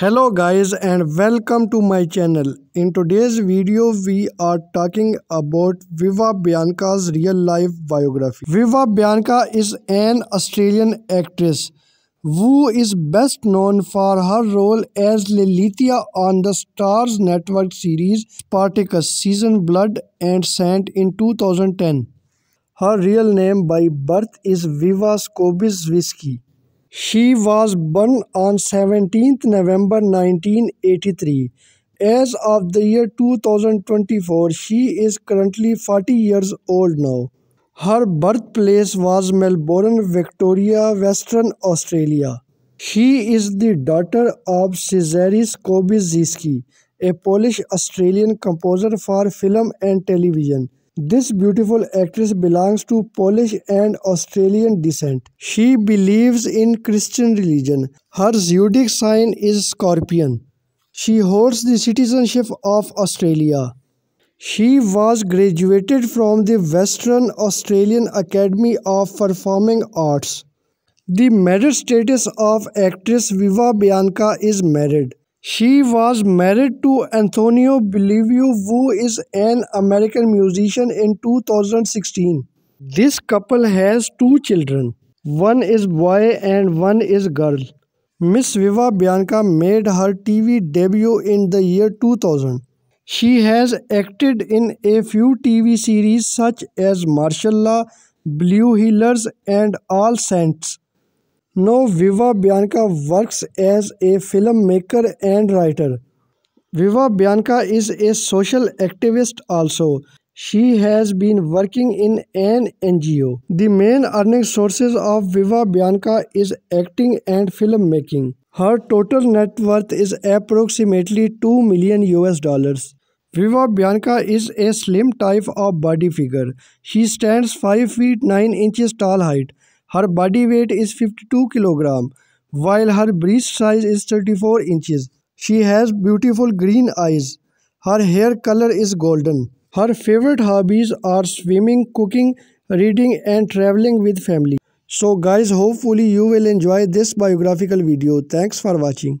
hello guys and welcome to my channel in today's video we are talking about viva bianca's real life biography viva bianca is an australian actress who is best known for her role as lilithia on the stars network series spartacus season blood and sand in 2010 her real name by birth is viva scobis whiskey she was born on 17th November 1983. As of the year 2024, she is currently 40 years old now. Her birthplace was Melbourne, Victoria, Western Australia. She is the daughter of Cezary Kobizinski, a Polish-Australian composer for film and television. This beautiful actress belongs to Polish and Australian descent. She believes in Christian religion. Her zodiac sign is Scorpion. She holds the citizenship of Australia. She was graduated from the Western Australian Academy of Performing Arts. The married status of actress Viva Bianca is married. She was married to Antonio Bilivio who is an American musician in 2016. This couple has two children. One is boy and one is girl. Miss Viva Bianca made her TV debut in the year 2000. She has acted in a few TV series such as Martial Law, Blue Healers and All Saints. Now Viva Bianca works as a filmmaker and writer. Viva Bianca is a social activist also. She has been working in an NGO. The main earning sources of Viva Bianca is acting and filmmaking. Her total net worth is approximately 2 million US dollars. Viva Bianca is a slim type of body figure. She stands 5 feet 9 inches tall height. Her body weight is 52 kg, while her breast size is 34 inches. She has beautiful green eyes. Her hair color is golden. Her favorite hobbies are swimming, cooking, reading and traveling with family. So guys, hopefully you will enjoy this biographical video. Thanks for watching.